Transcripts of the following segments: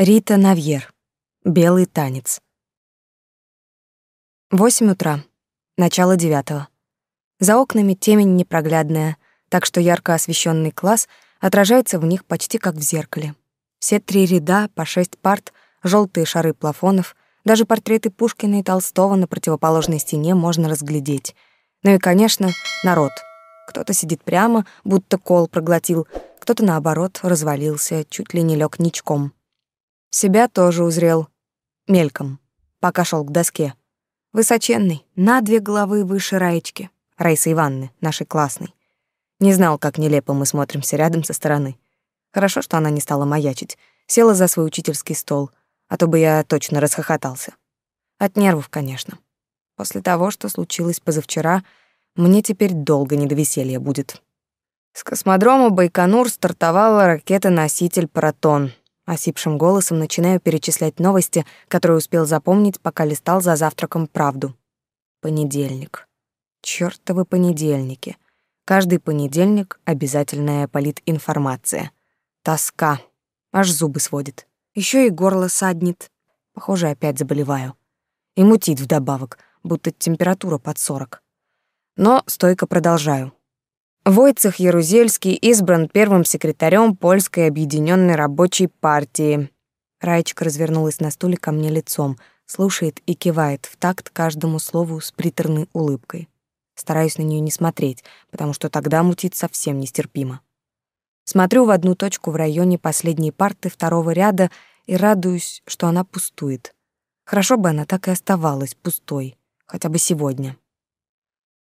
Рита Навьер. Белый танец. Восемь утра. Начало девятого. За окнами темень непроглядная, так что ярко освещенный класс отражается в них почти как в зеркале. Все три ряда по шесть парт, желтые шары плафонов, даже портреты Пушкина и Толстого на противоположной стене можно разглядеть. Ну и, конечно, народ. Кто-то сидит прямо, будто кол проглотил, кто-то наоборот развалился, чуть ли не лег ничком. Себя тоже узрел. Мельком, пока шел к доске. Высоченный, на две головы выше Раечки, Раисы Ивановны, нашей классной. Не знал, как нелепо мы смотримся рядом со стороны. Хорошо, что она не стала маячить. Села за свой учительский стол, а то бы я точно расхохотался. От нервов, конечно. После того, что случилось позавчера, мне теперь долго не до веселья будет. С космодрома Байконур стартовала ракета-носитель «Протон», Осипшим голосом начинаю перечислять новости, которые успел запомнить, пока листал за завтраком правду. Понедельник. Чёртовы понедельники. Каждый понедельник — обязательная политинформация. Тоска. Аж зубы сводит. Еще и горло саднет. Похоже, опять заболеваю. И мутит вдобавок, будто температура под сорок. Но стойко продолжаю. Войцех Ярузельский избран первым секретарем Польской объединенной рабочей партии. Раечка развернулась на стуле ко мне лицом, слушает и кивает в такт каждому слову с приторной улыбкой. Стараюсь на нее не смотреть, потому что тогда мутит совсем нестерпимо. Смотрю в одну точку в районе последней парты второго ряда и радуюсь, что она пустует. Хорошо бы она так и оставалась пустой, хотя бы сегодня.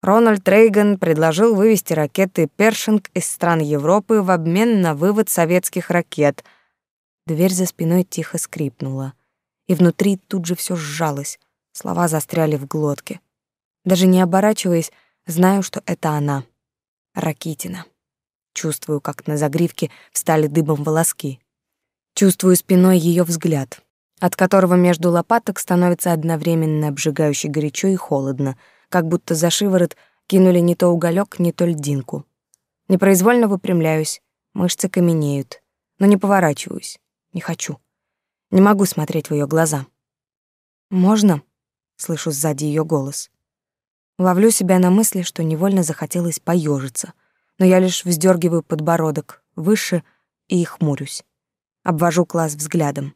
Рональд Рейган предложил вывести ракеты «Першинг» из стран Европы в обмен на вывод советских ракет. Дверь за спиной тихо скрипнула. И внутри тут же все сжалось, слова застряли в глотке. Даже не оборачиваясь, знаю, что это она. Ракитина. Чувствую, как на загривке встали дыбом волоски. Чувствую спиной ее взгляд, от которого между лопаток становится одновременно обжигающе горячо и холодно — как будто за шиворот кинули не то уголек, не то льдинку. Непроизвольно выпрямляюсь, мышцы каменеют, но не поворачиваюсь, не хочу. Не могу смотреть в ее глаза. «Можно?» — слышу сзади ее голос. Ловлю себя на мысли, что невольно захотелось поежиться, но я лишь вздергиваю подбородок выше и хмурюсь. Обвожу класс взглядом.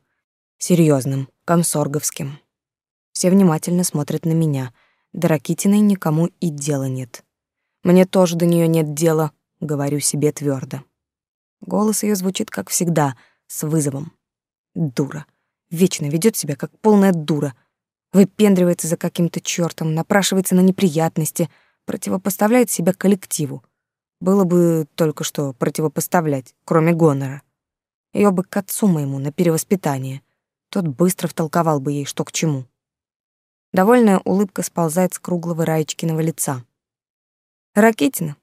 серьезным, комсорговским. Все внимательно смотрят на меня — до Ракитиной никому и дела нет. Мне тоже до нее нет дела, говорю себе твердо. Голос ее звучит, как всегда, с вызовом. Дура. Вечно ведет себя, как полная дура. Выпендривается за каким-то чертом, напрашивается на неприятности, противопоставляет себя коллективу. Было бы только что противопоставлять, кроме гонора. Ее бы к отцу моему на перевоспитание. Тот быстро втолковал бы ей, что к чему. Довольная улыбка сползает с круглого Раечкиного лица. «Ракитина,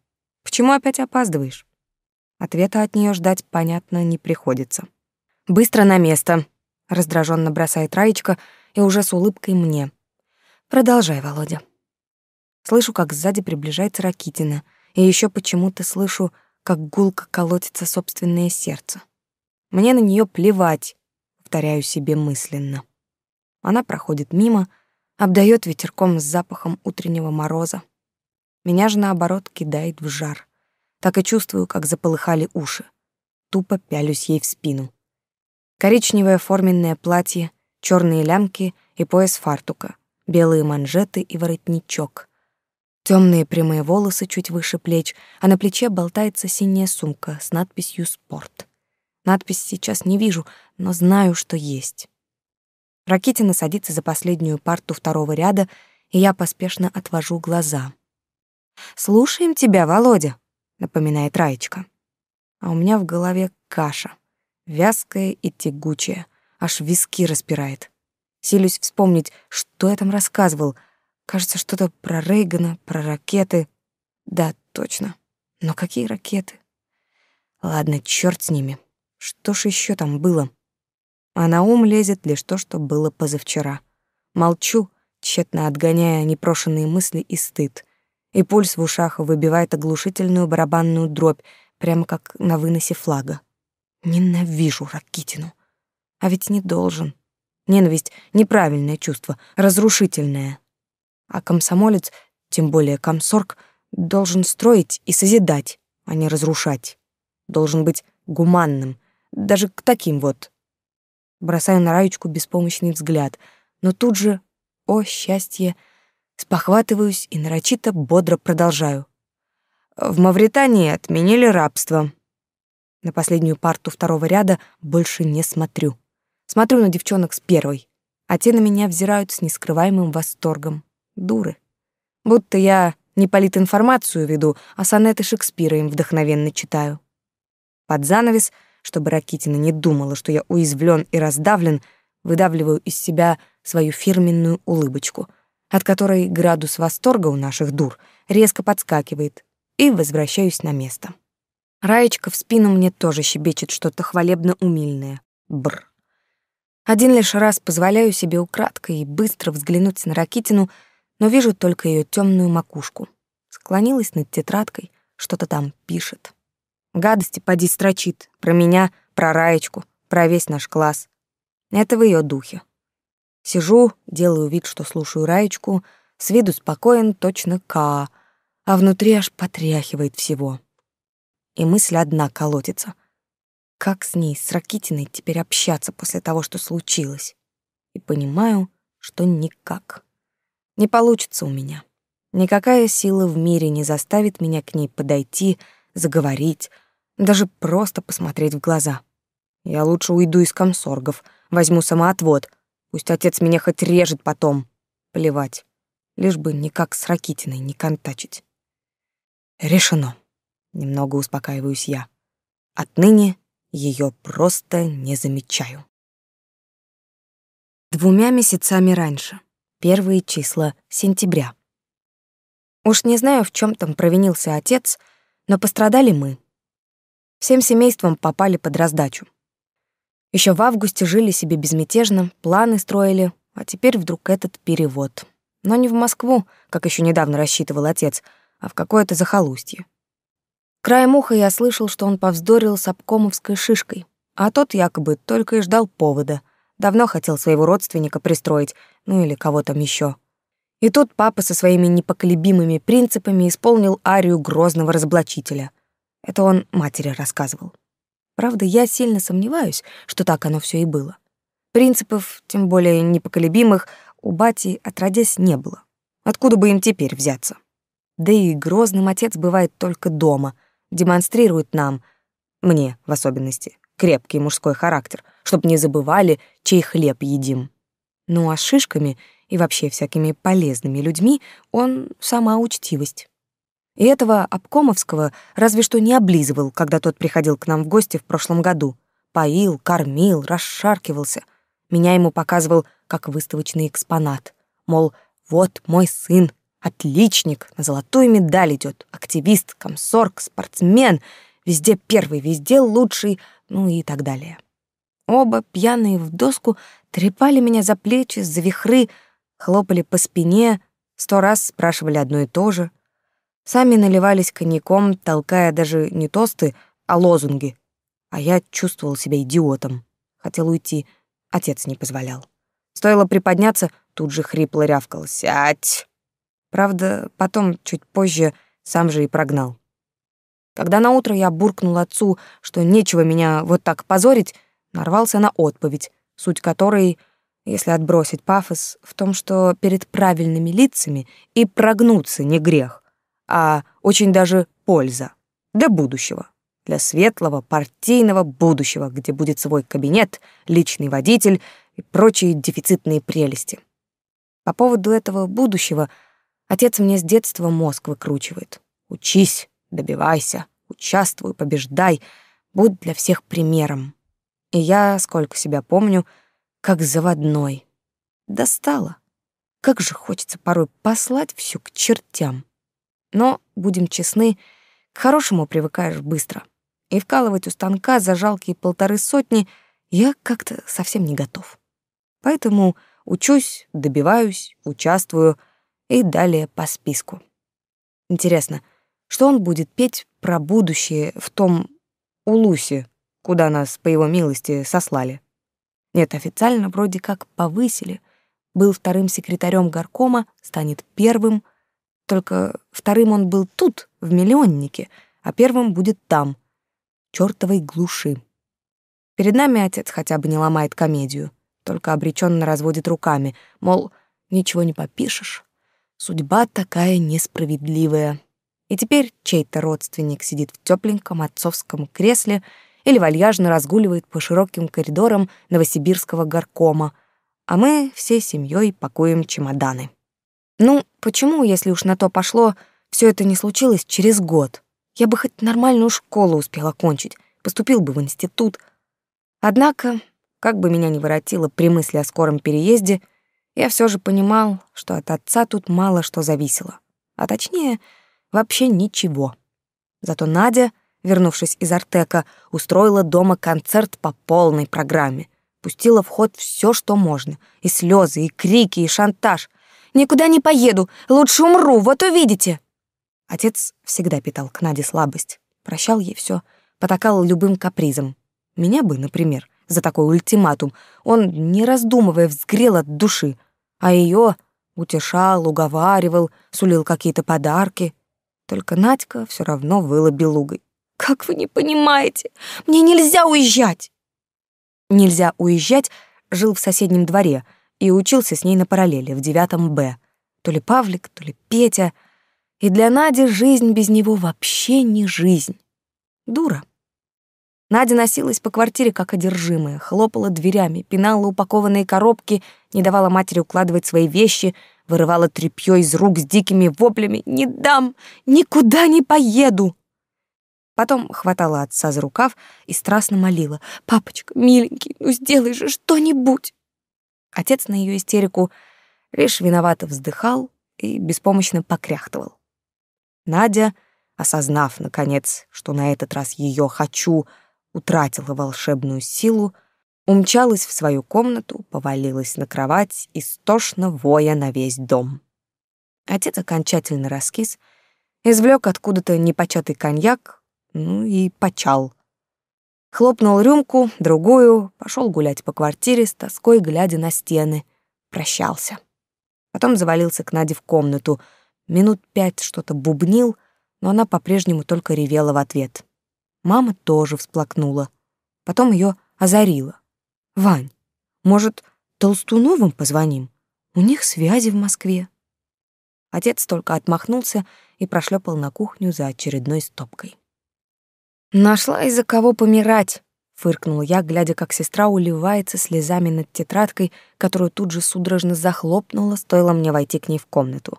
почему опять опаздываешь?» Ответа от нее ждать, понятно, не приходится. «Быстро на место!» — раздраженно бросает Раечка и уже с улыбкой мне. «Продолжай, Володя». Слышу, как сзади приближается Ракитина, и еще почему-то слышу, как гулко колотится собственное сердце. Мне на нее плевать, повторяю себе мысленно. Она проходит мимо, — Обдаёт ветерком с запахом утреннего мороза. Меня же, наоборот, кидает в жар. Так и чувствую, как заполыхали уши. Тупо пялюсь ей в спину. Коричневое форменное платье, чёрные лямки и пояс фартука, белые манжеты и воротничок. Тёмные прямые волосы чуть выше плеч, а на плече болтается синяя сумка с надписью «Спорт». Надпись сейчас не вижу, но знаю, что есть. Ракетина садится за последнюю парту второго ряда, и я поспешно отвожу глаза. «Слушаем тебя, Володя», — напоминает Раечка. А у меня в голове каша, вязкая и тягучая, аж виски распирает. Силюсь вспомнить, что я там рассказывал. Кажется, что-то про Рейгана, про ракеты. Да, точно. Но какие ракеты? Ладно, черт с ними. Что ж еще там было? а на ум лезет лишь то, что было позавчера. Молчу, тщетно отгоняя непрошенные мысли и стыд. И пульс в ушах выбивает оглушительную барабанную дробь, прямо как на выносе флага. Ненавижу Ракитину. А ведь не должен. Ненависть — неправильное чувство, разрушительное. А комсомолец, тем более комсорг, должен строить и созидать, а не разрушать. Должен быть гуманным, даже к таким вот Бросаю на Раечку беспомощный взгляд, но тут же, о счастье, спохватываюсь и нарочито бодро продолжаю. В Мавритании отменили рабство. На последнюю парту второго ряда больше не смотрю. Смотрю на девчонок с первой, а те на меня взирают с нескрываемым восторгом. Дуры. Будто я не политинформацию веду, а сонеты Шекспира им вдохновенно читаю. Под занавес — чтобы Ракитина не думала, что я уязвлен и раздавлен, выдавливаю из себя свою фирменную улыбочку, от которой градус восторга у наших дур резко подскакивает, и возвращаюсь на место. Раечка в спину мне тоже щебечет что-то хвалебно-умильное. Бр. Один лишь раз позволяю себе украдкой и быстро взглянуть на Ракитину, но вижу только ее темную макушку. Склонилась над тетрадкой, что-то там пишет. Гадости поди строчит. Про меня, про Раечку, про весь наш класс. Это в ее духе. Сижу, делаю вид, что слушаю Раечку, с виду спокоен точно Ка, а внутри аж потряхивает всего. И мысль одна колотится. Как с ней, с Ракитиной, теперь общаться после того, что случилось? И понимаю, что никак. Не получится у меня. Никакая сила в мире не заставит меня к ней подойти, заговорить, даже просто посмотреть в глаза. Я лучше уйду из комсоргов, возьму самоотвод. Пусть отец меня хоть режет потом. Плевать. Лишь бы никак с Ракитиной не контачить. Решено. Немного успокаиваюсь я. Отныне ее просто не замечаю. Двумя месяцами раньше. Первые числа сентября. Уж не знаю, в чем там провинился отец, но пострадали мы всем семейством попали под раздачу. Еще в августе жили себе безмятежно, планы строили, а теперь вдруг этот перевод. Но не в Москву, как еще недавно рассчитывал отец, а в какое-то захолустье. Краем уха я слышал, что он повздорил с обкомовской шишкой, а тот якобы только и ждал повода. Давно хотел своего родственника пристроить, ну или кого там еще. И тут папа со своими непоколебимыми принципами исполнил арию грозного разоблачителя — это он матери рассказывал. Правда, я сильно сомневаюсь, что так оно все и было. Принципов, тем более непоколебимых, у бати отродясь не было. Откуда бы им теперь взяться? Да и грозным отец бывает только дома, демонстрирует нам, мне в особенности, крепкий мужской характер, чтоб не забывали, чей хлеб едим. Ну а шишками и вообще всякими полезными людьми он сама учтивость. И этого обкомовского разве что не облизывал, когда тот приходил к нам в гости в прошлом году. Поил, кормил, расшаркивался. Меня ему показывал как выставочный экспонат. Мол, вот мой сын, отличник, на золотую медаль идет, активист, комсорг, спортсмен, везде первый, везде лучший, ну и так далее. Оба, пьяные в доску, трепали меня за плечи, за вихры, хлопали по спине, сто раз спрашивали одно и то же — Сами наливались коньяком, толкая даже не тосты, а лозунги. А я чувствовал себя идиотом. Хотел уйти, отец не позволял. Стоило приподняться, тут же хрипло рявкал «Сядь!». Правда, потом, чуть позже, сам же и прогнал. Когда наутро я буркнул отцу, что нечего меня вот так позорить, нарвался на отповедь, суть которой, если отбросить пафос, в том, что перед правильными лицами и прогнуться не грех а очень даже польза для будущего, для светлого партийного будущего, где будет свой кабинет, личный водитель и прочие дефицитные прелести. По поводу этого будущего отец мне с детства мозг выкручивает. Учись, добивайся, участвуй, побеждай, будь для всех примером. И я, сколько себя помню, как заводной. Достала. Как же хочется порой послать всё к чертям. Но, будем честны, к хорошему привыкаешь быстро. И вкалывать у станка за жалкие полторы сотни я как-то совсем не готов. Поэтому учусь, добиваюсь, участвую и далее по списку. Интересно, что он будет петь про будущее в том Улусе, куда нас, по его милости, сослали? Нет, официально вроде как повысили. Был вторым секретарем горкома, станет первым — только вторым он был тут, в миллионнике, а первым будет там, чёртовой глуши. Перед нами отец хотя бы не ломает комедию, только обреченно разводит руками, мол, ничего не попишешь. Судьба такая несправедливая. И теперь чей-то родственник сидит в тёпленьком отцовском кресле или вальяжно разгуливает по широким коридорам новосибирского горкома, а мы всей семьей пакуем чемоданы. Ну, почему, если уж на то пошло, все это не случилось через год? Я бы хоть нормальную школу успела кончить, поступил бы в институт. Однако, как бы меня ни воротило при мысли о скором переезде, я все же понимал, что от отца тут мало что зависело. А точнее, вообще ничего. Зато Надя, вернувшись из Артека, устроила дома концерт по полной программе. Пустила в ход все, что можно. И слезы, и крики, и шантаж. Никуда не поеду. Лучше умру, вот увидите. Отец всегда питал к Наде слабость. Прощал ей все, потакал любым капризом. Меня бы, например, за такой ультиматум он, не раздумывая, взгрел от души, а ее утешал, уговаривал, сулил какие-то подарки. Только Надька все равно выла белугой. «Как вы не понимаете? Мне нельзя уезжать!» «Нельзя уезжать» жил в соседнем дворе, и учился с ней на параллели в девятом Б. То ли Павлик, то ли Петя. И для Нади жизнь без него вообще не жизнь. Дура. Надя носилась по квартире как одержимая, хлопала дверями, пинала упакованные коробки, не давала матери укладывать свои вещи, вырывала тряпьё из рук с дикими воплями «Не дам! Никуда не поеду!» Потом хватала отца за рукав и страстно молила «Папочка, миленький, ну сделай же что-нибудь!» Отец на ее истерику лишь виновато вздыхал и беспомощно покряхтывал. Надя, осознав, наконец, что на этот раз ее «хочу» утратила волшебную силу, умчалась в свою комнату, повалилась на кровать, и истошно воя на весь дом. Отец окончательно раскис, извлек откуда-то непочатый коньяк, ну и почал, Хлопнул рюмку, другую, пошел гулять по квартире с тоской, глядя на стены. Прощался. Потом завалился к Наде в комнату. Минут пять что-то бубнил, но она по-прежнему только ревела в ответ. Мама тоже всплакнула. Потом ее озарила. «Вань, может, Толстуновым позвоним? У них связи в Москве». Отец только отмахнулся и прошлепал на кухню за очередной стопкой. Нашла из-за кого помирать, фыркнул я, глядя, как сестра уливается слезами над тетрадкой, которую тут же судорожно захлопнула, стоило мне войти к ней в комнату.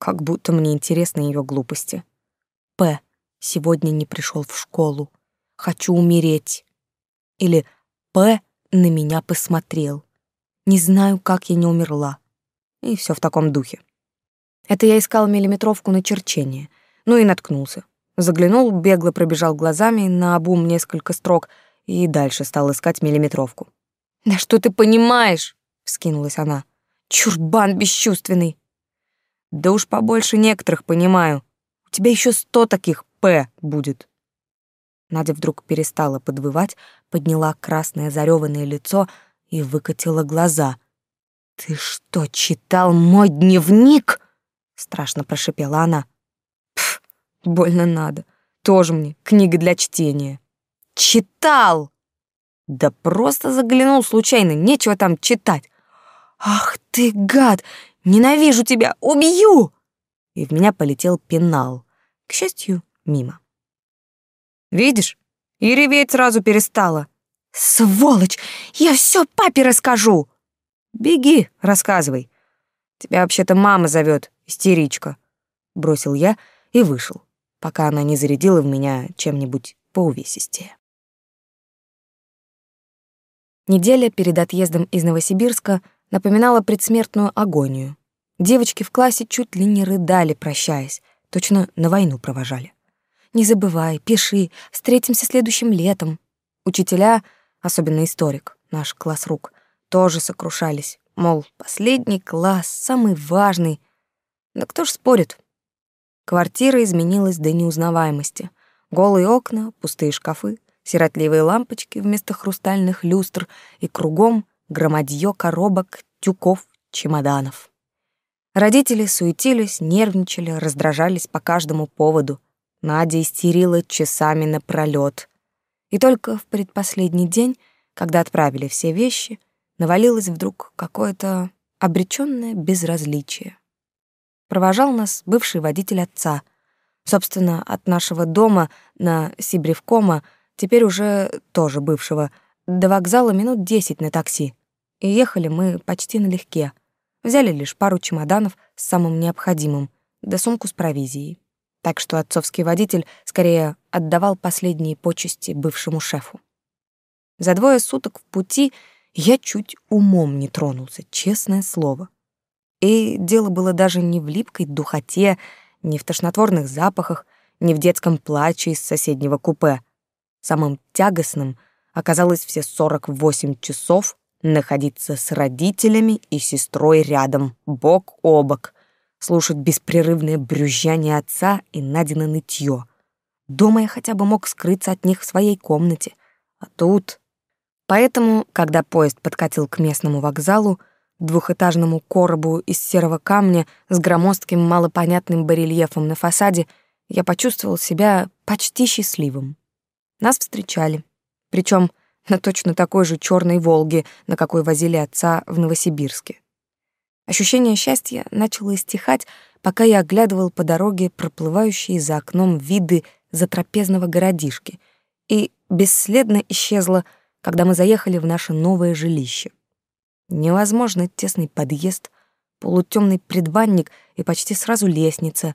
Как будто мне интересны ее глупости. П. Сегодня не пришел в школу. Хочу умереть. Или П на меня посмотрел. Не знаю, как я не умерла. И все в таком духе. Это я искал миллиметровку на черчение, ну и наткнулся. Заглянул, бегло пробежал глазами на обум несколько строк и дальше стал искать миллиметровку. «Да что ты понимаешь?» — вскинулась она. «Чурбан бесчувственный!» «Да уж побольше некоторых понимаю. У тебя еще сто таких «П» будет». Надя вдруг перестала подвывать, подняла красное зареванное лицо и выкатила глаза. «Ты что, читал мой дневник?» — страшно прошипела она. Больно надо. Тоже мне книга для чтения. Читал! Да просто заглянул случайно, нечего там читать. Ах ты, гад! Ненавижу тебя! Убью! И в меня полетел пенал. К счастью, мимо. Видишь? И реветь сразу перестала. Сволочь! Я все папе расскажу! Беги, рассказывай. Тебя вообще-то мама зовет, истеричка. Бросил я и вышел пока она не зарядила в меня чем-нибудь поувесистее. Неделя перед отъездом из Новосибирска напоминала предсмертную агонию. Девочки в классе чуть ли не рыдали, прощаясь, точно на войну провожали. «Не забывай, пиши, встретимся следующим летом». Учителя, особенно историк, наш класс рук, тоже сокрушались, мол, последний класс, самый важный. Да кто ж спорит, Квартира изменилась до неузнаваемости. Голые окна, пустые шкафы, сиротливые лампочки вместо хрустальных люстр и кругом громадье коробок, тюков, чемоданов. Родители суетились, нервничали, раздражались по каждому поводу. Надя истерила часами напролёт. И только в предпоследний день, когда отправили все вещи, навалилось вдруг какое-то обречённое безразличие. Провожал нас бывший водитель отца. Собственно, от нашего дома на Сибревкома, теперь уже тоже бывшего, до вокзала минут десять на такси. И ехали мы почти налегке. Взяли лишь пару чемоданов с самым необходимым, да сумку с провизией. Так что отцовский водитель скорее отдавал последние почести бывшему шефу. За двое суток в пути я чуть умом не тронулся, честное слово. И дело было даже не в липкой духоте, не в тошнотворных запахах, не в детском плаче из соседнего купе. Самым тягостным оказалось все 48 часов находиться с родителями и сестрой рядом, бок о бок, слушать беспрерывное брюзжание отца и Надина нытье. Дома я хотя бы мог скрыться от них в своей комнате, а тут... Поэтому, когда поезд подкатил к местному вокзалу, двухэтажному коробу из серого камня с громоздким малопонятным барельефом на фасаде, я почувствовал себя почти счастливым. Нас встречали. Причем на точно такой же черной «Волге», на какой возили отца в Новосибирске. Ощущение счастья начало истихать, пока я оглядывал по дороге проплывающие за окном виды затрапезного городишки, и бесследно исчезло, когда мы заехали в наше новое жилище. Невозможно тесный подъезд, полутемный предбанник и почти сразу лестница,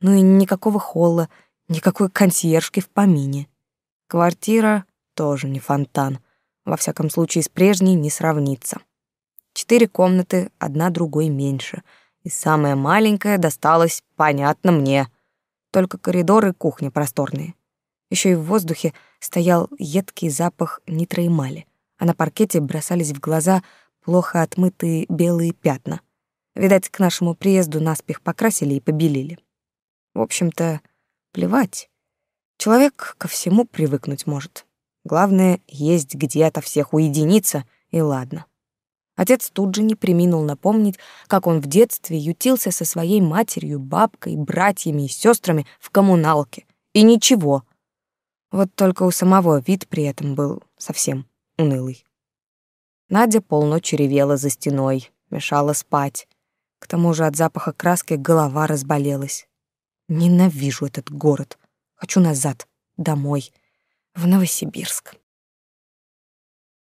ну и никакого холла, никакой консьержки в помине. Квартира тоже не фонтан, во всяком случае с прежней не сравнится. Четыре комнаты, одна другой меньше, и самая маленькая досталась, понятно мне. Только коридоры и кухня просторные. Еще и в воздухе стоял едкий запах нитроэмали, а на паркете бросались в глаза плохо отмытые белые пятна. Видать, к нашему приезду наспех покрасили и побелили. В общем-то, плевать. Человек ко всему привыкнуть может. Главное, есть где ото всех уединиться, и ладно. Отец тут же не приминул напомнить, как он в детстве ютился со своей матерью, бабкой, братьями и сестрами в коммуналке. И ничего. Вот только у самого вид при этом был совсем унылый. Надя полночи ревела за стеной, мешала спать. К тому же от запаха краски голова разболелась. Ненавижу этот город. Хочу назад, домой, в Новосибирск.